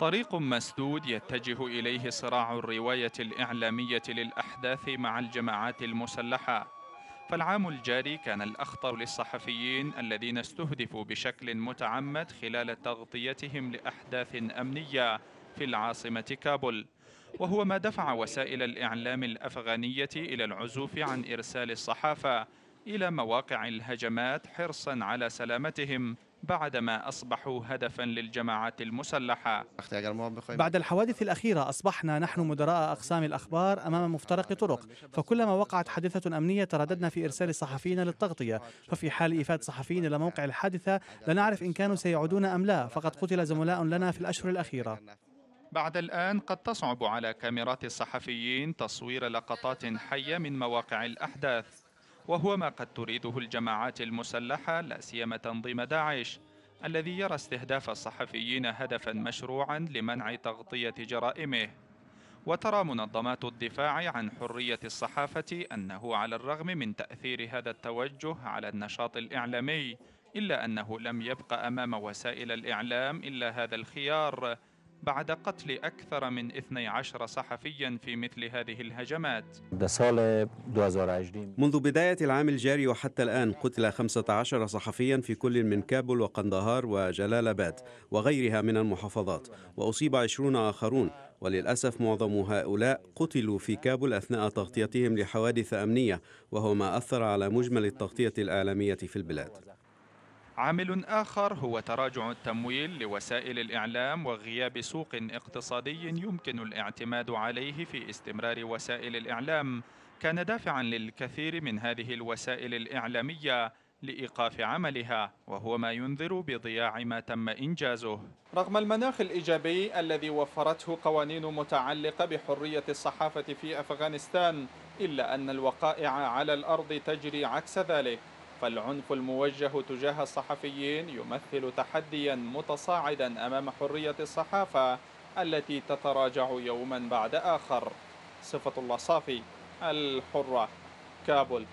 طريق مسدود يتجه إليه صراع الرواية الإعلامية للأحداث مع الجماعات المسلحة فالعام الجاري كان الأخطر للصحفيين الذين استهدفوا بشكل متعمد خلال تغطيتهم لأحداث أمنية في العاصمة كابول وهو ما دفع وسائل الإعلام الأفغانية إلى العزوف عن إرسال الصحافة إلى مواقع الهجمات حرصا على سلامتهم بعدما أصبحوا هدفا للجماعات المسلحة بعد الحوادث الأخيرة أصبحنا نحن مدراء أقسام الأخبار أمام مفترق طرق فكلما وقعت حادثة أمنية ترددنا في إرسال الصحفيين للتغطية ففي حال إيفاد صحفيين إلى موقع الحادثة لا نعرف إن كانوا سيعودون أم لا فقد قتل زملاء لنا في الأشهر الأخيرة بعد الآن قد تصعب على كاميرات الصحفيين تصوير لقطات حية من مواقع الأحداث وهو ما قد تريده الجماعات المسلحة لا سيما تنظيم داعش الذي يرى استهداف الصحفيين هدفا مشروعا لمنع تغطية جرائمه وترى منظمات الدفاع عن حرية الصحافة أنه على الرغم من تأثير هذا التوجه على النشاط الإعلامي إلا أنه لم يبقى أمام وسائل الإعلام إلا هذا الخيار بعد قتل أكثر من 12 صحفيا في مثل هذه الهجمات منذ بداية العام الجاري وحتى الآن قتل 15 صحفيا في كل من كابول وقندهار وجلال آباد وغيرها من المحافظات وأصيب 20 آخرون وللأسف معظم هؤلاء قتلوا في كابول أثناء تغطيتهم لحوادث أمنية وهو ما أثر على مجمل التغطية الإعلامية في البلاد عامل آخر هو تراجع التمويل لوسائل الإعلام وغياب سوق اقتصادي يمكن الاعتماد عليه في استمرار وسائل الإعلام كان دافعا للكثير من هذه الوسائل الإعلامية لإيقاف عملها وهو ما ينذر بضياع ما تم إنجازه رغم المناخ الإيجابي الذي وفرته قوانين متعلقة بحرية الصحافة في أفغانستان إلا أن الوقائع على الأرض تجري عكس ذلك فالعنف الموجه تجاه الصحفيين يمثل تحديا متصاعدا أمام حرية الصحافة التي تتراجع يوما بعد آخر صفة الله صافي الحرة كابل